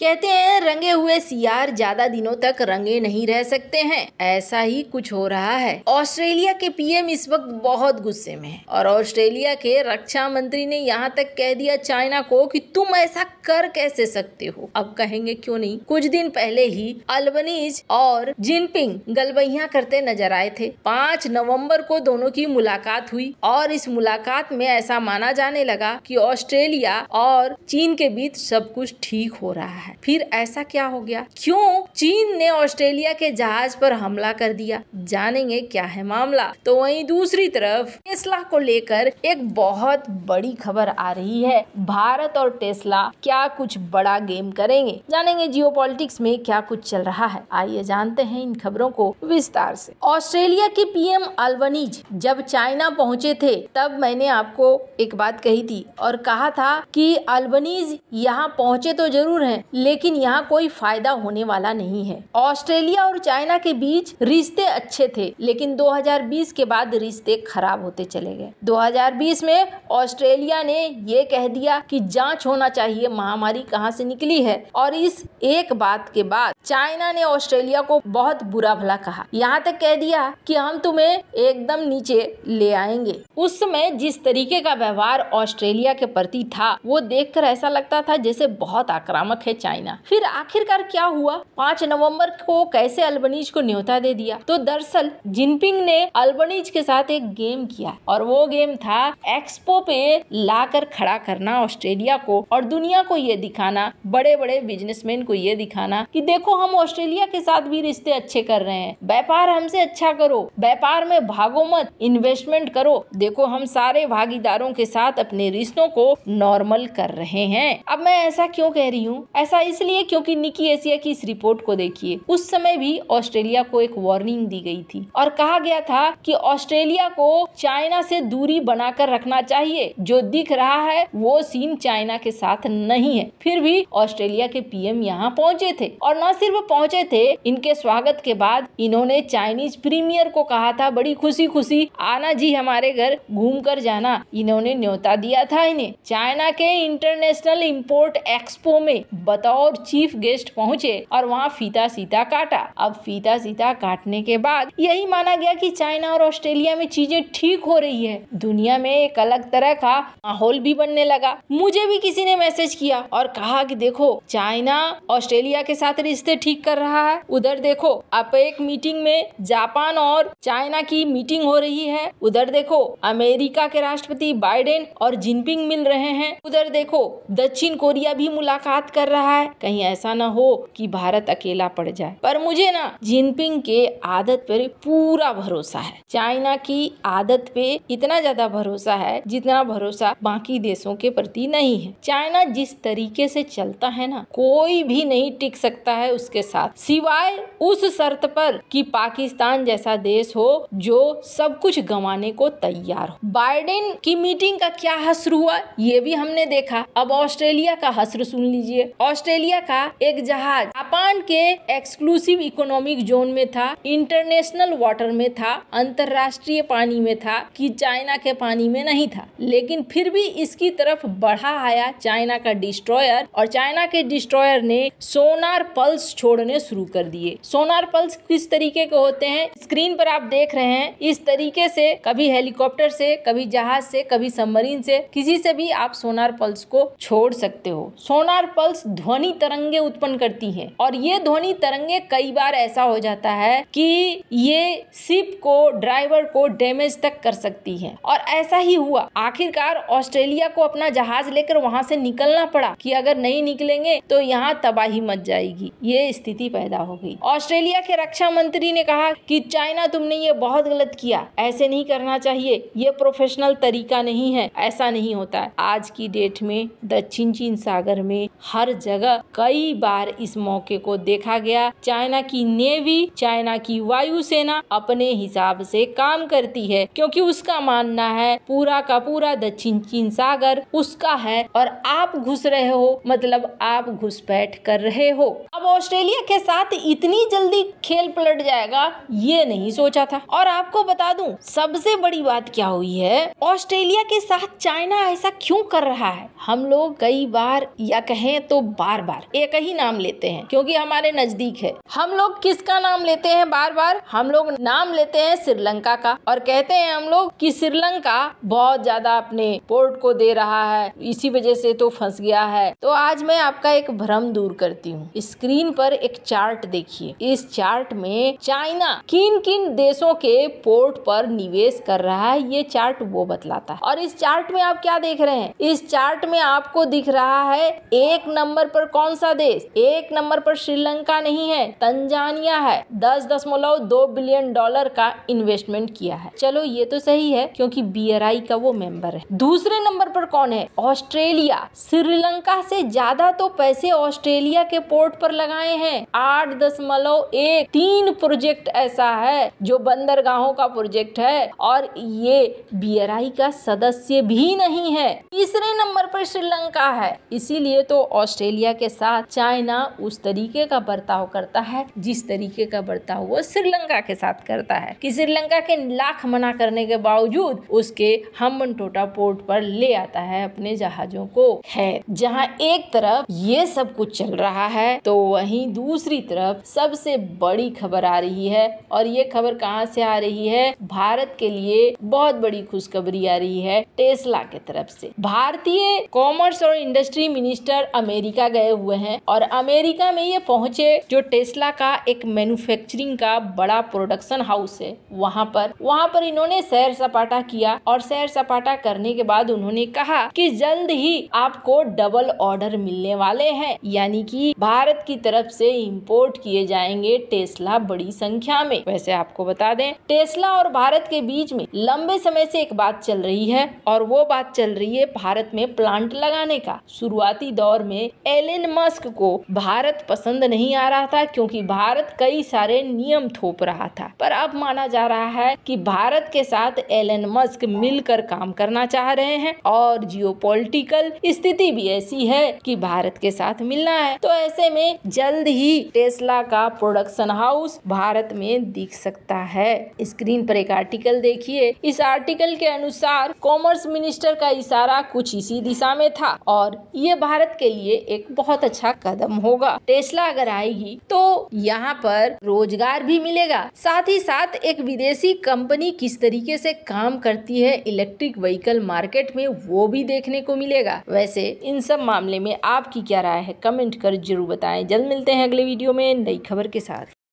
कहते हैं रंगे हुए सियार ज्यादा दिनों तक रंगे नहीं रह सकते हैं ऐसा ही कुछ हो रहा है ऑस्ट्रेलिया के पीएम इस वक्त बहुत गुस्से में है और ऑस्ट्रेलिया के रक्षा मंत्री ने यहाँ तक कह दिया चाइना को कि तुम ऐसा कर कैसे सकते हो अब कहेंगे क्यों नहीं कुछ दिन पहले ही अल्बनीज और जिनपिंग गलबहिया करते नजर आए थे पाँच नवम्बर को दोनों की मुलाकात हुई और इस मुलाकात में ऐसा माना जाने लगा की ऑस्ट्रेलिया और चीन के बीच सब कुछ ठीक हो रहा है है फिर ऐसा क्या हो गया क्यों चीन ने ऑस्ट्रेलिया के जहाज पर हमला कर दिया जानेंगे क्या है मामला तो वहीं दूसरी तरफ टेस्ला को लेकर एक बहुत बड़ी खबर आ रही है भारत और टेस्ला क्या कुछ बड़ा गेम करेंगे जानेंगे जियो में क्या कुछ चल रहा है आइए जानते हैं इन खबरों को विस्तार से ऑस्ट्रेलिया के पीएम अल्वनीज जब चाइना पहुंचे थे तब मैंने आपको एक बात कही थी और कहा था कि अल्बनीज यहाँ पहुंचे तो जरूर हैं लेकिन यहाँ कोई फायदा होने वाला नहीं है ऑस्ट्रेलिया और चाइना के बीच रिश्ते अच्छे थे लेकिन 2020 के बाद रिश्ते खराब होते चले गए 2020 में ऑस्ट्रेलिया ने ये कह दिया कि जांच होना चाहिए महामारी कहाँ से निकली है और इस एक बात के बाद चाइना ने ऑस्ट्रेलिया को बहुत बुरा भला कहा यहाँ तक कह दिया कि हम तुम्हें एकदम नीचे ले आएंगे उस समय जिस तरीके का व्यवहार ऑस्ट्रेलिया के प्रति था वो देखकर ऐसा लगता था जैसे बहुत आक्रामक है चाइना फिर आखिरकार क्या हुआ पांच नवंबर को कैसे अल्बनीज को न्योता दे दिया तो दरअसल जिनपिंग ने अल्बनीज के साथ एक गेम किया और वो गेम था एक्सपो पे लाकर खड़ा करना ऑस्ट्रेलिया को और दुनिया को ये दिखाना बड़े बड़े बिजनेसमैन को ये दिखाना कि देखो हम ऑस्ट्रेलिया के साथ भी रिश्ते अच्छे कर रहे हैं व्यापार हमसे अच्छा करो व्यापार में भागो मत इन्वेस्टमेंट करो देखो हम सारे भागीदारों के साथ अपने रिश्तों को नॉर्मल कर रहे हैं अब मैं ऐसा क्यों कह रही हूँ ऐसा ऐसा इसलिए क्योंकि निकी एशिया की इस रिपोर्ट को देखिए उस समय भी ऑस्ट्रेलिया को एक वार्निंग दी गई थी और कहा गया था कि ऑस्ट्रेलिया को चाइना से दूरी बनाकर रखना चाहिए जो दिख रहा है वो सीन चाइना के साथ नहीं है फिर भी ऑस्ट्रेलिया के पीएम यहाँ पहुँचे थे और न सिर्फ पहुँचे थे इनके स्वागत के बाद इन्होंने चाइनीज प्रीमियर को कहा था बड़ी खुशी खुशी आना जी हमारे घर घूम कर जाना इन्होंने न्योता दिया था इन्हें चाइना के इंटरनेशनल इम्पोर्ट एक्सपो में बतौर चीफ गेस्ट पहुंचे और वहां फीता सीता काटा अब फीता सीता काटने के बाद यही माना गया कि चाइना और ऑस्ट्रेलिया में चीजें ठीक हो रही है दुनिया में एक अलग तरह का माहौल भी बनने लगा मुझे भी किसी ने मैसेज किया और कहा कि देखो चाइना ऑस्ट्रेलिया के साथ रिश्ते ठीक कर रहा है उधर देखो आप एक मीटिंग में जापान और चाइना की मीटिंग हो रही है उधर देखो अमेरिका के राष्ट्रपति बाइडेन और जिनपिंग मिल रहे हैं उधर देखो दक्षिण कोरिया भी मुलाकात कर रहा है कहीं ऐसा ना हो कि भारत अकेला पड़ जाए पर मुझे ना जिनपिंग के आदत पर पूरा भरोसा है चाइना की आदत पे इतना ज्यादा भरोसा है जितना भरोसा बाकी देशों के प्रति नहीं है चाइना जिस तरीके से चलता है ना कोई भी नहीं टिक सकता है उसके साथ सिवाय उस शर्त पर कि पाकिस्तान जैसा देश हो जो सब कुछ गंवाने को तैयार हो बाइडेन की मीटिंग का क्या हसर हुआ ये भी हमने देखा अब ऑस्ट्रेलिया का हसर सुन लीजिए ऑस्ट्रेलिया का एक जहाज जापान के एक्सक्लूसिव इकोनॉमिक जोन में था इंटरनेशनल वाटर में था अंतरराष्ट्रीय पानी में था कि चाइना के पानी में नहीं था लेकिन फिर भी इसकी तरफ बढ़ा आया चाइना का डिस्ट्रॉयर और चाइना के डिस्ट्रॉयर ने सोनार पल्स छोड़ने शुरू कर दिए सोनार पल्स किस तरीके के होते हैं स्क्रीन पर आप देख रहे हैं इस तरीके से कभी हेलीकॉप्टर से कभी जहाज से कभी सबमरीन से किसी से भी आप सोनार पल्स को छोड़ सकते हो सोनार पल्स ध्वनि तरंगे उत्पन्न करती हैं और ये ध्वनि तरंगे कई बार ऐसा हो जाता है कि ये सिप को ड्राइवर को डैमेज तक कर सकती है और ऐसा ही हुआ आखिरकार ऑस्ट्रेलिया को अपना जहाज लेकर वहां से निकलना पड़ा कि अगर नहीं निकलेंगे तो यहाँ तबाही मच जाएगी ये स्थिति पैदा हो गई ऑस्ट्रेलिया के रक्षा मंत्री ने कहा कि चाइना तुमने ये बहुत गलत किया ऐसे नहीं करना चाहिए ये प्रोफेशनल तरीका नहीं है ऐसा नहीं होता है आज की डेट में दक्षिण चीन सागर में हर जगह जगह कई बार इस मौके को देखा गया चाइना की नेवी चाइना की वायुसेना अपने हिसाब से काम करती है क्योंकि उसका मानना है पूरा का पूरा दक्षिण चीन सागर उसका है और आप घुस रहे हो मतलब आप घुसपैठ कर रहे हो अब ऑस्ट्रेलिया के साथ इतनी जल्दी खेल पलट जाएगा ये नहीं सोचा था और आपको बता दूं सबसे बड़ी बात क्या हुई है ऑस्ट्रेलिया के साथ चाइना ऐसा क्यों कर रहा है हम लोग कई बार या कहें तो बार बार एक ही नाम लेते हैं क्योंकि हमारे नजदीक है हम लोग किसका नाम लेते हैं बार बार हम लोग नाम लेते हैं श्रीलंका का और कहते हैं हम लोग कि श्रीलंका बहुत ज्यादा अपने पोर्ट को दे रहा है इसी वजह से तो फंस गया है तो आज मैं आपका एक भ्रम दूर करती हूँ स्क्रीन पर एक चार्ट देखिए इस चार्ट में चाइना किन किन देशों के पोर्ट पर निवेश कर रहा है ये चार्ट वो बतलाता है और इस चार्ट में आप क्या देख रहे हैं इस चार्ट में आपको दिख रहा है एक नंबर पर कौन सा देश एक नंबर पर श्रीलंका नहीं है तंजानिया है दस दशमलव दो बिलियन डॉलर का इन्वेस्टमेंट किया है चलो ये तो सही है क्योंकि बी का वो मेंबर है दूसरे नंबर पर कौन है ऑस्ट्रेलिया श्रीलंका से ज्यादा तो पैसे ऑस्ट्रेलिया के पोर्ट पर लगाए हैं आठ दशमलव एक तीन प्रोजेक्ट ऐसा है जो बंदरगाहों का प्रोजेक्ट है और ये बी का सदस्य भी नहीं है तीसरे नंबर पर श्रीलंका है इसीलिए तो ऑस्ट्रेलिया इंडिया के साथ चाइना उस तरीके का बर्ताव करता है जिस तरीके का बर्ताव वो श्रीलंका के साथ करता है कि श्रीलंका के लाख मना करने के बावजूद उसके हमन टोटा पोर्ट पर ले आता है अपने जहाजों को है जहाँ एक तरफ ये सब कुछ चल रहा है तो वहीं दूसरी तरफ सबसे बड़ी खबर आ रही है और ये खबर कहाँ से आ रही है भारत के लिए बहुत बड़ी खुशखबरी आ रही है टेस्ला के तरफ से भारतीय कॉमर्स और इंडस्ट्री मिनिस्टर अमेरिका गए हुए हैं और अमेरिका में ये पहुंचे जो टेस्ला का एक मैन्युफैक्चरिंग का बड़ा प्रोडक्शन हाउस है वहाँ पर वहाँ पर इन्होंने सैर सपाटा किया और सैर सपाटा करने के बाद उन्होंने कहा कि जल्द ही आपको डबल ऑर्डर मिलने वाले हैं यानी कि भारत की तरफ से इंपोर्ट किए जाएंगे टेस्ला बड़ी संख्या में वैसे आपको बता दें टेस्ला और भारत के बीच में लंबे समय से एक बात चल रही है और वो बात चल रही है भारत में प्लांट लगाने का शुरुआती दौर में एल एलन मस्क को भारत पसंद नहीं आ रहा था क्योंकि भारत कई सारे नियम थोप रहा था पर अब माना जा रहा है कि भारत के साथ एलन मस्क मिलकर काम करना चाह रहे हैं और जियो स्थिति भी ऐसी है कि भारत के साथ मिलना है तो ऐसे में जल्द ही टेस्ला का प्रोडक्शन हाउस भारत में दिख सकता है स्क्रीन पर एक आर्टिकल देखिए इस आर्टिकल के अनुसार कॉमर्स मिनिस्टर का इशारा कुछ इसी दिशा में था और ये भारत के लिए एक बहुत अच्छा कदम होगा टेस्ला अगर आएगी तो यहाँ पर रोजगार भी मिलेगा साथ ही साथ एक विदेशी कंपनी किस तरीके से काम करती है इलेक्ट्रिक व्हीकल मार्केट में वो भी देखने को मिलेगा वैसे इन सब मामले में आपकी क्या राय है कमेंट कर जरूर बताएं जल्द मिलते हैं अगले वीडियो में नई खबर के साथ